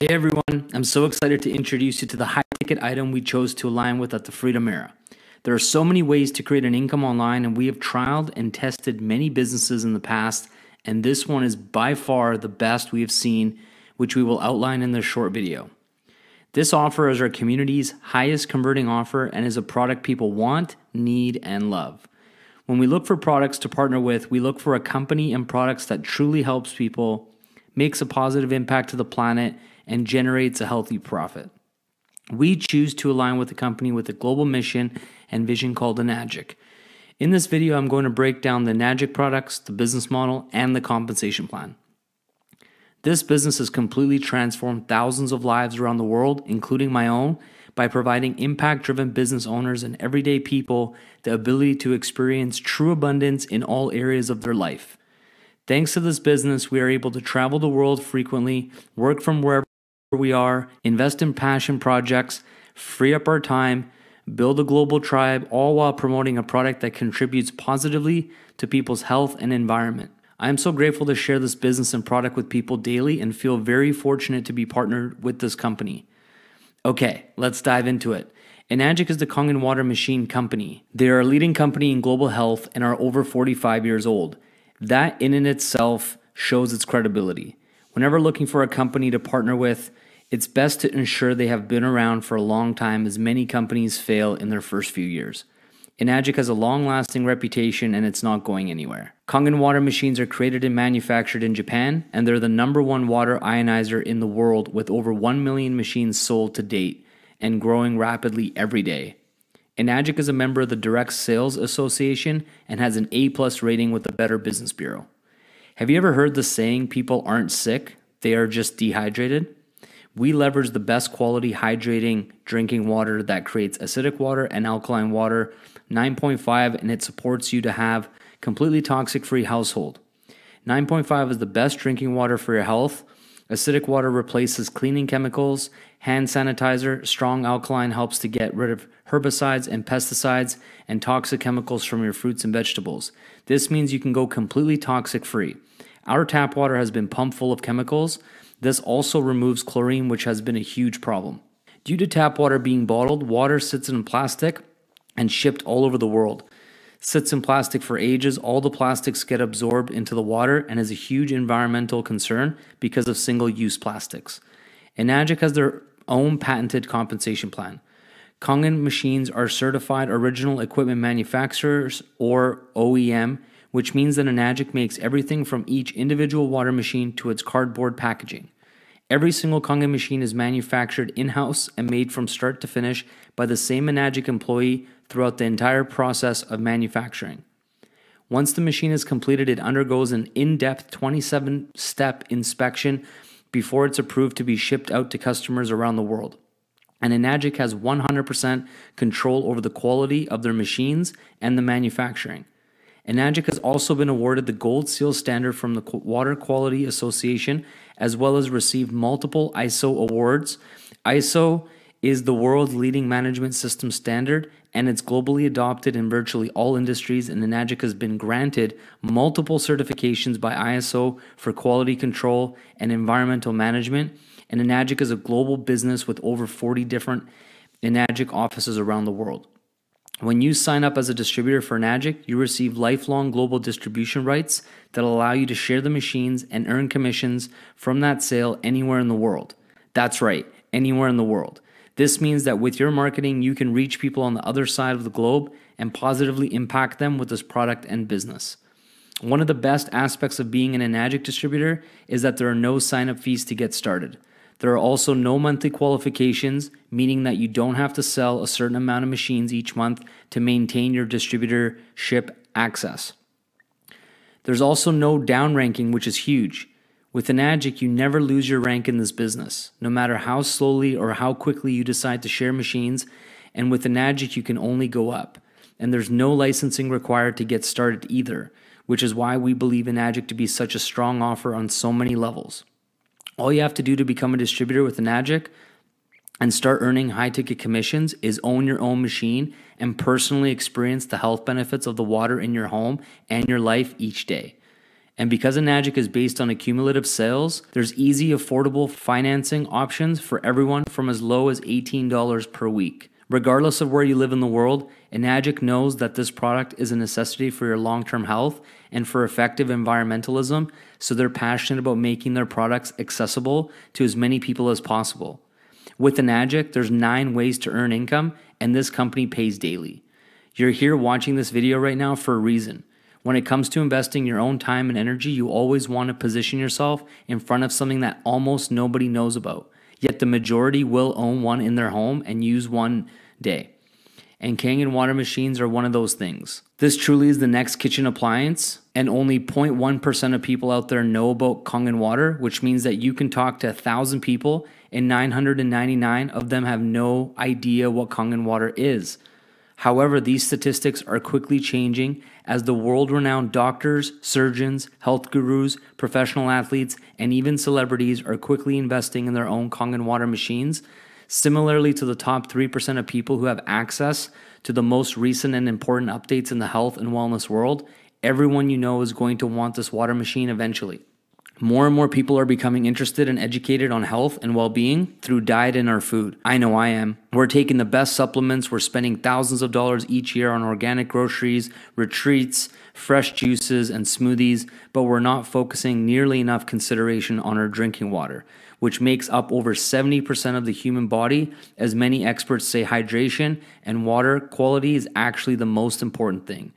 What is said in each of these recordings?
Hey everyone, I'm so excited to introduce you to the high ticket item we chose to align with at the Freedom Era. There are so many ways to create an income online, and we have trialed and tested many businesses in the past, and this one is by far the best we have seen, which we will outline in this short video. This offer is our community's highest converting offer and is a product people want, need, and love. When we look for products to partner with, we look for a company and products that truly helps people, makes a positive impact to the planet, and generates a healthy profit. We choose to align with the company with a global mission and vision called the NAGIC. In this video, I'm going to break down the NAGIC products, the business model, and the compensation plan. This business has completely transformed thousands of lives around the world, including my own, by providing impact driven business owners and everyday people the ability to experience true abundance in all areas of their life. Thanks to this business, we are able to travel the world frequently, work from wherever we are, invest in passion projects, free up our time, build a global tribe, all while promoting a product that contributes positively to people's health and environment. I am so grateful to share this business and product with people daily and feel very fortunate to be partnered with this company. Okay, let's dive into it. Enagic is the Kongen Water Machine Company. They are a leading company in global health and are over 45 years old. That in and itself shows its credibility. Whenever looking for a company to partner with, it's best to ensure they have been around for a long time, as many companies fail in their first few years. Enagic has a long lasting reputation and it's not going anywhere. Kangen water machines are created and manufactured in Japan, and they're the number one water ionizer in the world with over 1 million machines sold to date and growing rapidly every day. Enagic is a member of the Direct Sales Association and has an A plus rating with the Better Business Bureau. Have you ever heard the saying, people aren't sick, they are just dehydrated? We leverage the best quality hydrating drinking water that creates acidic water and alkaline water 9.5 and it supports you to have completely toxic free household. 9.5 is the best drinking water for your health. Acidic water replaces cleaning chemicals, hand sanitizer, strong alkaline helps to get rid of herbicides and pesticides and toxic chemicals from your fruits and vegetables. This means you can go completely toxic free. Our tap water has been pumped full of chemicals this also removes chlorine, which has been a huge problem. Due to tap water being bottled, water sits in plastic and shipped all over the world. Sits in plastic for ages, all the plastics get absorbed into the water and is a huge environmental concern because of single use plastics. Enagic has their own patented compensation plan. Kangen machines are certified original equipment manufacturers or OEM which means that Enagic makes everything from each individual water machine to its cardboard packaging. Every single Kanga machine is manufactured in house and made from start to finish by the same Enagic employee throughout the entire process of manufacturing. Once the machine is completed, it undergoes an in depth 27 step inspection before it's approved to be shipped out to customers around the world. And Enagic has 100% control over the quality of their machines and the manufacturing and has also been awarded the Gold Seal Standard from the Water Quality Association, as well as received multiple ISO awards. ISO is the world's leading management system standard, and it's globally adopted in virtually all industries. And Enagic has been granted multiple certifications by ISO for quality control and environmental management. And Enagic is a global business with over 40 different Enagic offices around the world. When you sign up as a distributor for Nagic, you receive lifelong global distribution rights that allow you to share the machines and earn commissions from that sale anywhere in the world. That's right, anywhere in the world. This means that with your marketing, you can reach people on the other side of the globe and positively impact them with this product and business. One of the best aspects of being an Enagic distributor is that there are no sign up fees to get started. There are also no monthly qualifications, meaning that you don't have to sell a certain amount of machines each month to maintain your distributorship access. There's also no downranking, which is huge. With an Agic, you never lose your rank in this business, no matter how slowly or how quickly you decide to share machines. And with an Agic, you can only go up. And there's no licensing required to get started either, which is why we believe in Agic to be such a strong offer on so many levels. All you have to do to become a distributor with Enagic and start earning high ticket commissions is own your own machine and personally experience the health benefits of the water in your home and your life each day. And because Enagic is based on accumulative sales, there's easy, affordable financing options for everyone from as low as $18 per week. Regardless of where you live in the world, Enagic knows that this product is a necessity for your long term health and for effective environmentalism, so they're passionate about making their products accessible to as many people as possible. With an there's nine ways to earn income, and this company pays daily. You're here watching this video right now for a reason. When it comes to investing your own time and energy, you always want to position yourself in front of something that almost nobody knows about. Yet the majority will own one in their home and use one day. And Kangen water machines are one of those things. This truly is the next kitchen appliance and only 0.1% of people out there know about Kangen water, which means that you can talk to 1,000 people and 999 of them have no idea what Kangen water is. However, these statistics are quickly changing as the world renowned doctors, surgeons, health gurus, professional athletes, and even celebrities are quickly investing in their own Kangen water machines. Similarly, to the top 3% of people who have access to the most recent and important updates in the health and wellness world, Everyone you know is going to want this water machine eventually. More and more people are becoming interested and educated on health and well being through diet and our food. I know I am. We're taking the best supplements, we're spending thousands of dollars each year on organic groceries, retreats, fresh juices, and smoothies, but we're not focusing nearly enough consideration on our drinking water, which makes up over 70% of the human body. As many experts say, hydration and water quality is actually the most important thing.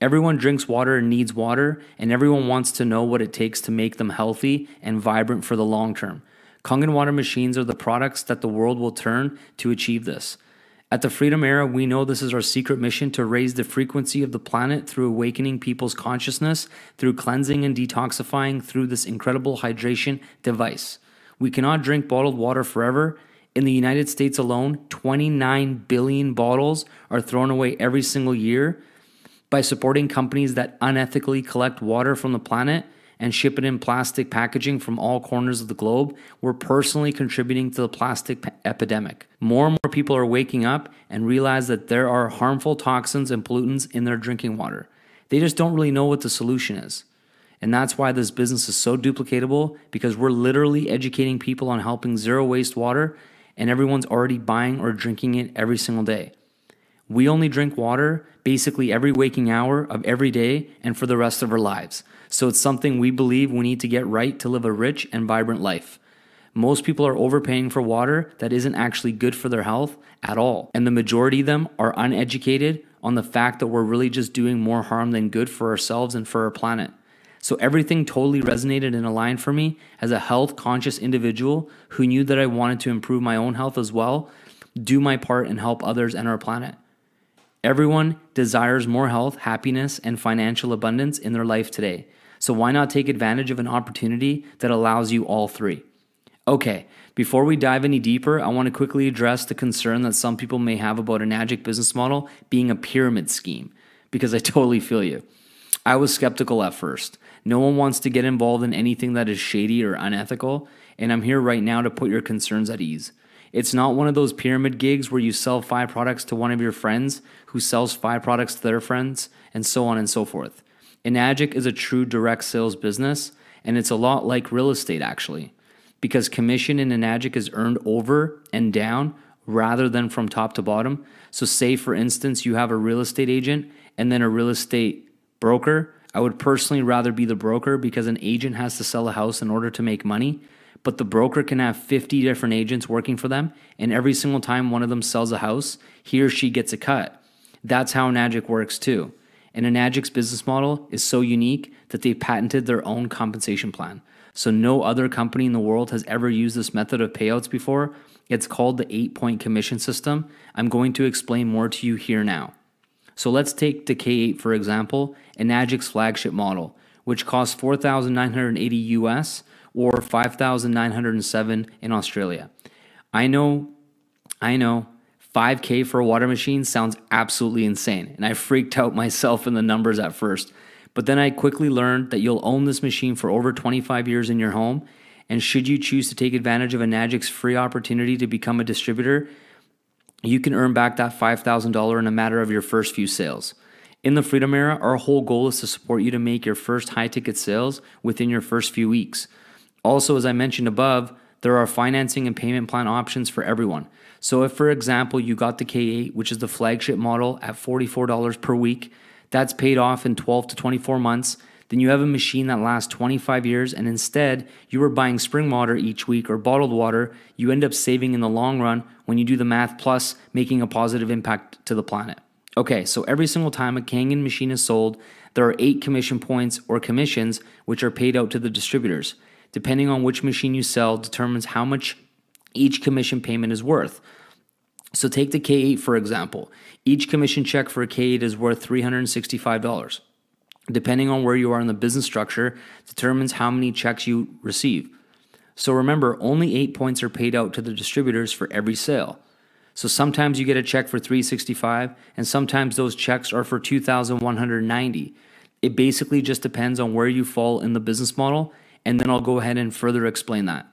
Everyone drinks water and needs water, and everyone wants to know what it takes to make them healthy and vibrant for the long term. Kangen water machines are the products that the world will turn to achieve this. At the Freedom Era, we know this is our secret mission to raise the frequency of the planet through awakening people's consciousness, through cleansing and detoxifying through this incredible hydration device. We cannot drink bottled water forever. In the United States alone, 29 billion bottles are thrown away every single year by supporting companies that unethically collect water from the planet and ship it in plastic packaging from all corners of the globe, we're personally contributing to the plastic p- epidemic. More and more people are waking up and realize that there are harmful toxins and pollutants in their drinking water. They just don't really know what the solution is. And that's why this business is so duplicatable because we're literally educating people on helping zero waste water, and everyone's already buying or drinking it every single day. We only drink water basically every waking hour of every day and for the rest of our lives. So it's something we believe we need to get right to live a rich and vibrant life. Most people are overpaying for water that isn't actually good for their health at all. And the majority of them are uneducated on the fact that we're really just doing more harm than good for ourselves and for our planet. So everything totally resonated and aligned for me as a health conscious individual who knew that I wanted to improve my own health as well, do my part and help others and our planet. Everyone desires more health, happiness, and financial abundance in their life today. So why not take advantage of an opportunity that allows you all three? Okay, before we dive any deeper, I want to quickly address the concern that some people may have about an Agic business model being a pyramid scheme, because I totally feel you. I was skeptical at first. No one wants to get involved in anything that is shady or unethical, and I'm here right now to put your concerns at ease. It's not one of those pyramid gigs where you sell five products to one of your friends who sells five products to their friends, and so on and so forth. Enagic is a true direct sales business, and it's a lot like real estate actually, because commission in Enagic is earned over and down rather than from top to bottom. So, say for instance, you have a real estate agent and then a real estate broker. I would personally rather be the broker because an agent has to sell a house in order to make money but the broker can have 50 different agents working for them, and every single time one of them sells a house, he or she gets a cut. That's how Nagic works too. And Enagic's business model is so unique that they patented their own compensation plan. So no other company in the world has ever used this method of payouts before. It's called the eight point commission system. I'm going to explain more to you here now. So let's take the K8 for example, Enagic's flagship model, which costs 4,980 US or 5,907 in Australia. I know, I know, 5K for a water machine sounds absolutely insane, and I freaked out myself in the numbers at first. But then I quickly learned that you'll own this machine for over 25 years in your home. And should you choose to take advantage of a Nagix free opportunity to become a distributor, you can earn back that $5,000 in a matter of your first few sales. In the Freedom Era, our whole goal is to support you to make your first high ticket sales within your first few weeks. Also, as I mentioned above, there are financing and payment plan options for everyone. So, if for example you got the K8, which is the flagship model, at $44 per week, that's paid off in 12 to 24 months, then you have a machine that lasts 25 years, and instead you were buying spring water each week or bottled water, you end up saving in the long run when you do the math, plus making a positive impact to the planet. Okay, so every single time a Kangen machine is sold, there are eight commission points or commissions which are paid out to the distributors depending on which machine you sell, determines how much each commission payment is worth. So take the K8 for example. Each commission check for a K8 is worth $365. Depending on where you are in the business structure determines how many checks you receive. So remember, only 8 points are paid out to the distributors for every sale. So sometimes you get a check for 365 and sometimes those checks are for 2190. It basically just depends on where you fall in the business model and then I'll go ahead and further explain that.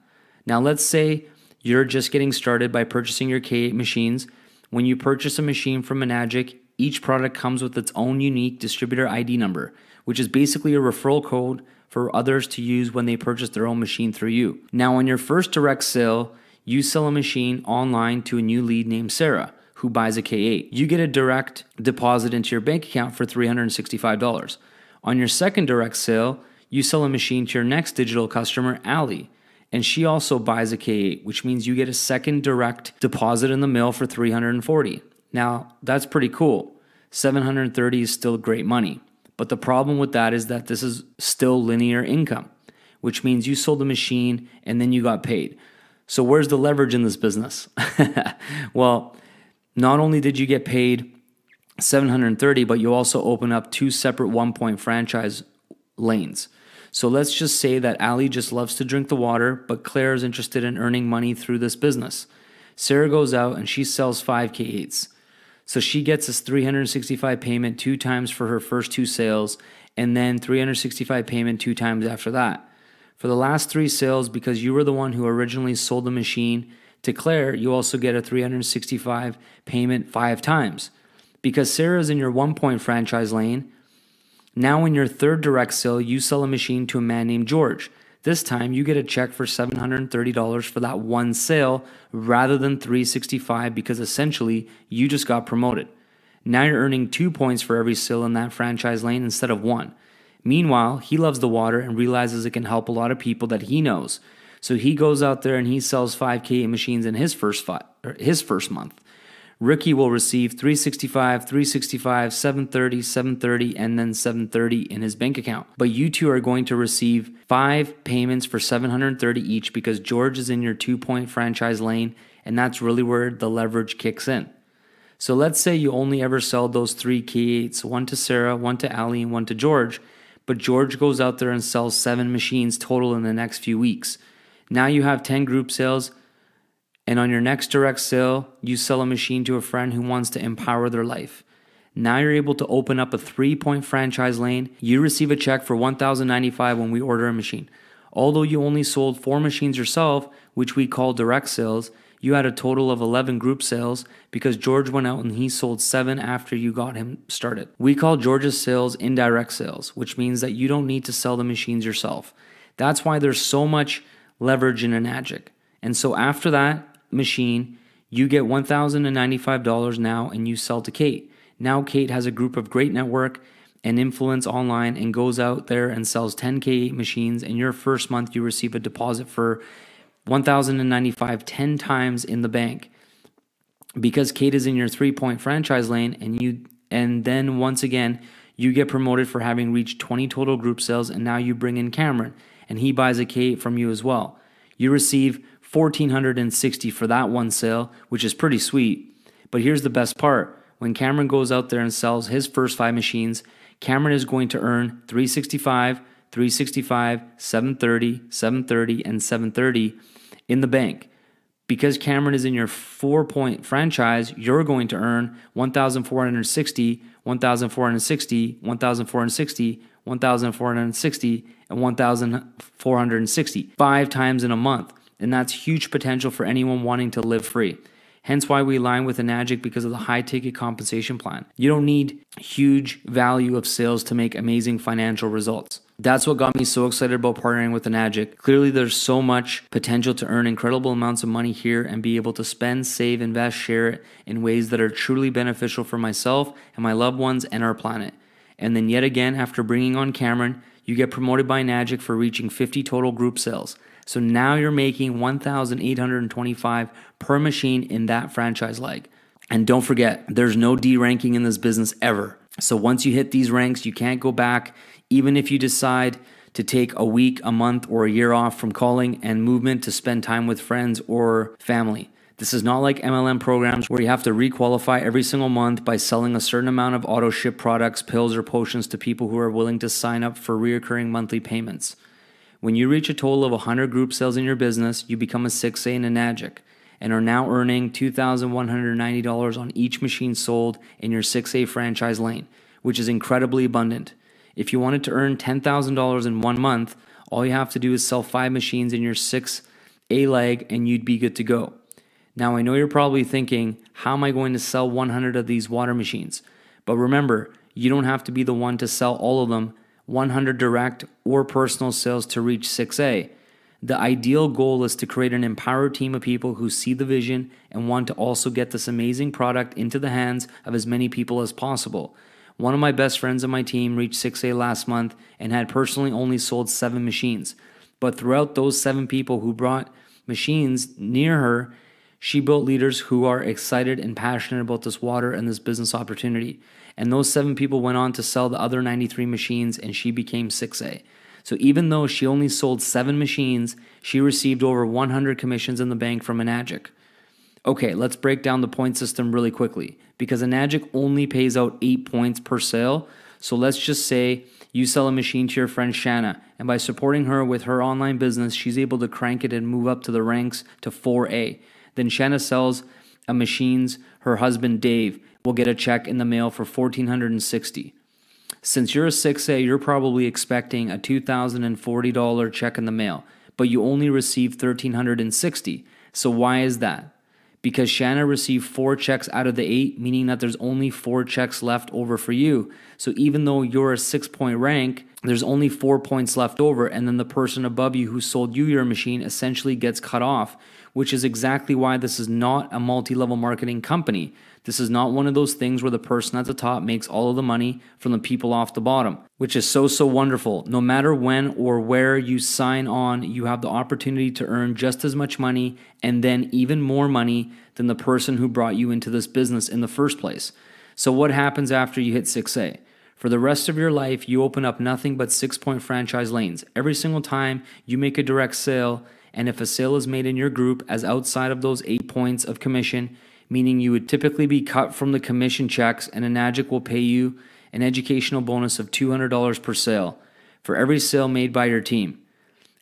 Now, let's say you're just getting started by purchasing your K8 machines. When you purchase a machine from Menagic, each product comes with its own unique distributor ID number, which is basically a referral code for others to use when they purchase their own machine through you. Now, on your first direct sale, you sell a machine online to a new lead named Sarah who buys a K8. You get a direct deposit into your bank account for $365. On your second direct sale, you sell a machine to your next digital customer, Ali, and she also buys a K8, which means you get a second direct deposit in the mail for 340. Now, that's pretty cool. 730 is still great money. But the problem with that is that this is still linear income, which means you sold a machine and then you got paid. So, where's the leverage in this business? well, not only did you get paid 730, but you also open up two separate one point franchise lanes. So let's just say that Ali just loves to drink the water, but Claire is interested in earning money through this business. Sarah goes out and she sells 5K8s. So she gets this 365 payment two times for her first two sales and then 365 payment two times after that. For the last three sales, because you were the one who originally sold the machine to Claire, you also get a 365 payment five times. Because Sarah is in your one point franchise lane, now, in your third direct sale, you sell a machine to a man named George. This time, you get a check for $730 for that one sale rather than 365 because essentially you just got promoted. Now you're earning 2 points for every sale in that franchise lane instead of 1. Meanwhile, he loves the water and realizes it can help a lot of people that he knows. So he goes out there and he sells 5k machines in his first fi- his first month. Ricky will receive 365, 365, 730, 730, and then 730 in his bank account. But you two are going to receive five payments for 730 each because George is in your two point franchise lane, and that's really where the leverage kicks in. So let's say you only ever sell those three K8s one to Sarah, one to Ali, and one to George. But George goes out there and sells seven machines total in the next few weeks. Now you have 10 group sales and on your next direct sale, you sell a machine to a friend who wants to empower their life. Now you're able to open up a three point franchise lane. You receive a check for $1,095 when we order a machine. Although you only sold four machines yourself, which we call direct sales, you had a total of 11 group sales because George went out and he sold seven after you got him started. We call George's sales indirect sales, which means that you don't need to sell the machines yourself. That's why there's so much leverage in an Agic. And so after that, machine. You get $1,095 now and you sell to Kate. Now Kate has a group of great network and influence online and goes out there and sells 10K machines. And your first month, you receive a deposit for 1,095 10 times in the bank because Kate is in your three point franchise lane and you and then once again you get promoted for having reached 20 total group sales and now you bring in Cameron and he buys a K from you as well. You receive 1460 for that one sale, which is pretty sweet. But here's the best part. When Cameron goes out there and sells his first 5 machines, Cameron is going to earn 365, 365, 730, 730 and 730 in the bank. Because Cameron is in your 4-point franchise, you're going to earn 1460, 1460, 1460, 1460 and 1460 5 times in a month and that's huge potential for anyone wanting to live free. Hence why we align with Enagic because of the high ticket compensation plan. You don't need huge value of sales to make amazing financial results. That's what got me so excited about partnering with Enagic. Clearly, there's so much potential to earn incredible amounts of money here and be able to spend, save, invest, share it in ways that are truly beneficial for myself and my loved ones and our planet. And then, yet again, after bringing on Cameron, you get promoted by Enagic for reaching 50 total group sales. So now you're making 1,825 per machine in that franchise leg. And don't forget, there's no deranking in this business ever. So once you hit these ranks, you can't go back. Even if you decide to take a week, a month, or a year off from calling and movement to spend time with friends or family. This is not like MLM programs where you have to requalify every single month by selling a certain amount of auto ship products, pills, or potions to people who are willing to sign up for reoccurring monthly payments. When you reach a total of 100 group sales in your business, you become a 6A and a NAGIC and are now earning $2,190 on each machine sold in your 6A franchise lane, which is incredibly abundant. If you wanted to earn $10,000 in one month, all you have to do is sell five machines in your 6A leg and you'd be good to go. Now, I know you're probably thinking, how am I going to sell 100 of these water machines? But remember, you don't have to be the one to sell all of them 100 direct, or personal sales to reach 6A. The ideal goal is to create an empowered team of people who see the vision and want to also get this amazing product into the hands of as many people as possible. One of my best friends on my team reached 6A last month and had personally only sold seven machines. But throughout those seven people who brought machines near her, she built leaders who are excited and passionate about this water and this business opportunity. And those seven people went on to sell the other 93 machines, and she became 6A. So even though she only sold seven machines, she received over 100 commissions in the bank from Enagic. Okay, let's break down the point system really quickly because Enagic only pays out eight points per sale. So let's just say you sell a machine to your friend Shanna, and by supporting her with her online business, she's able to crank it and move up to the ranks to 4A. Then Shanna sells a machines her husband Dave will get a check in the mail for 1460 Since you're a 6A, you're probably expecting a $2,040 check in the mail, but you only received 1360 So why is that? Because Shanna received four checks out of the eight, meaning that there's only four checks left over for you. So even though you're a six point rank, there's only four points left over, and then the person above you who sold you your machine essentially gets cut off which is exactly why this is not a multi level marketing company. This is not one of those things where the person at the top makes all of the money from the people off the bottom, which is so, so wonderful. No matter when or where you sign on, you have the opportunity to earn just as much money and then even more money than the person who brought you into this business in the first place. So, what happens after you hit 6A? For the rest of your life, you open up nothing but six point franchise lanes. Every single time you make a direct sale, and if a sale is made in your group as outside of those eight points of commission, meaning you would typically be cut from the commission checks, and Enagic will pay you an educational bonus of $200 per sale for every sale made by your team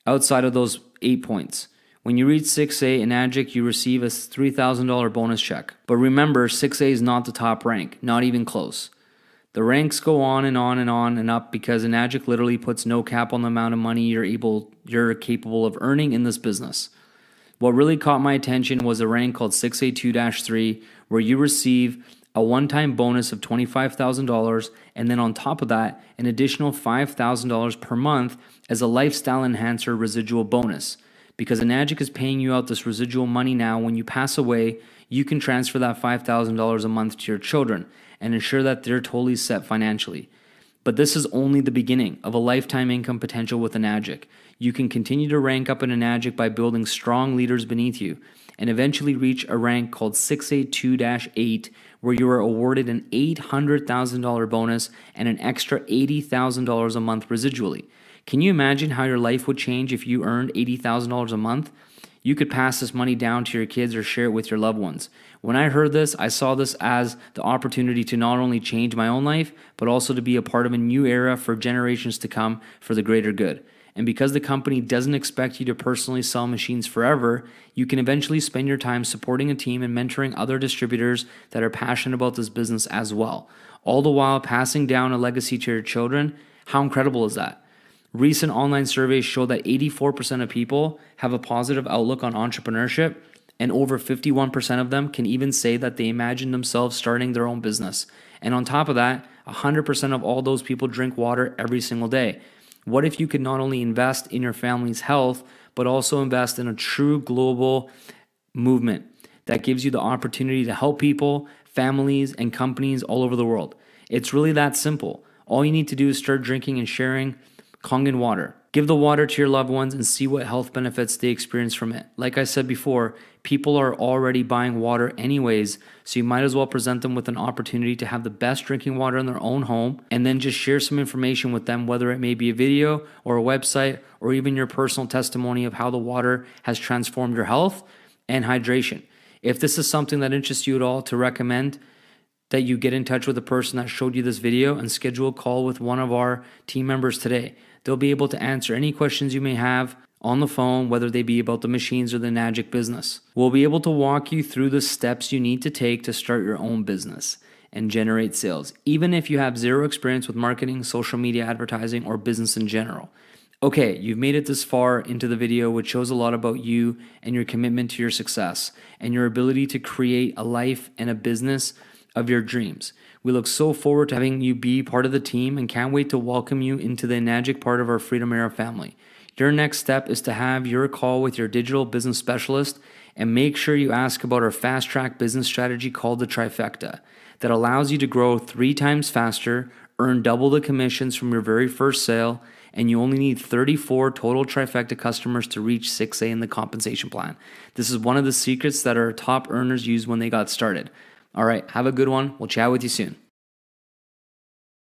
outside of those eight points. When you reach 6A in Adjic, you receive a $3,000 bonus check. But remember, 6A is not the top rank, not even close. The ranks go on and on and on and up because Enagic literally puts no cap on the amount of money you're able you're capable of earning in this business. What really caught my attention was a rank called 682-3 where you receive a one-time bonus of $25,000 and then on top of that an additional $5,000 per month as a lifestyle enhancer residual bonus. Because Enagic is paying you out this residual money now when you pass away, you can transfer that $5,000 a month to your children and ensure that they're totally set financially. But this is only the beginning of a lifetime income potential with an AGIC. You can continue to rank up in an AGIC by building strong leaders beneath you and eventually reach a rank called 682 8, where you are awarded an $800,000 bonus and an extra $80,000 a month residually. Can you imagine how your life would change if you earned $80,000 a month? You could pass this money down to your kids or share it with your loved ones. When I heard this, I saw this as the opportunity to not only change my own life, but also to be a part of a new era for generations to come for the greater good. And because the company doesn't expect you to personally sell machines forever, you can eventually spend your time supporting a team and mentoring other distributors that are passionate about this business as well, all the while passing down a legacy to your children. How incredible is that? Recent online surveys show that 84% of people have a positive outlook on entrepreneurship, and over 51% of them can even say that they imagine themselves starting their own business. And on top of that, 100% of all those people drink water every single day. What if you could not only invest in your family's health, but also invest in a true global movement that gives you the opportunity to help people, families, and companies all over the world? It's really that simple. All you need to do is start drinking and sharing Kongen water. Give the water to your loved ones and see what health benefits they experience from it. Like I said before, People are already buying water anyways, so you might as well present them with an opportunity to have the best drinking water in their own home and then just share some information with them, whether it may be a video or a website or even your personal testimony of how the water has transformed your health and hydration. If this is something that interests you at all, to recommend that you get in touch with the person that showed you this video and schedule a call with one of our team members today. They'll be able to answer any questions you may have, on the phone, whether they be about the machines or the Nagic business. We'll be able to walk you through the steps you need to take to start your own business and generate sales, even if you have zero experience with marketing, social media advertising, or business in general. Okay, you've made it this far into the video, which shows a lot about you and your commitment to your success and your ability to create a life and a business of your dreams. We look so forward to having you be part of the team and can't wait to welcome you into the Nagic part of our Freedom Era family. Your next step is to have your call with your digital business specialist and make sure you ask about our fast track business strategy called the trifecta that allows you to grow three times faster, earn double the commissions from your very first sale, and you only need 34 total trifecta customers to reach 6A in the compensation plan. This is one of the secrets that our top earners use when they got started. All right, have a good one. We'll chat with you soon.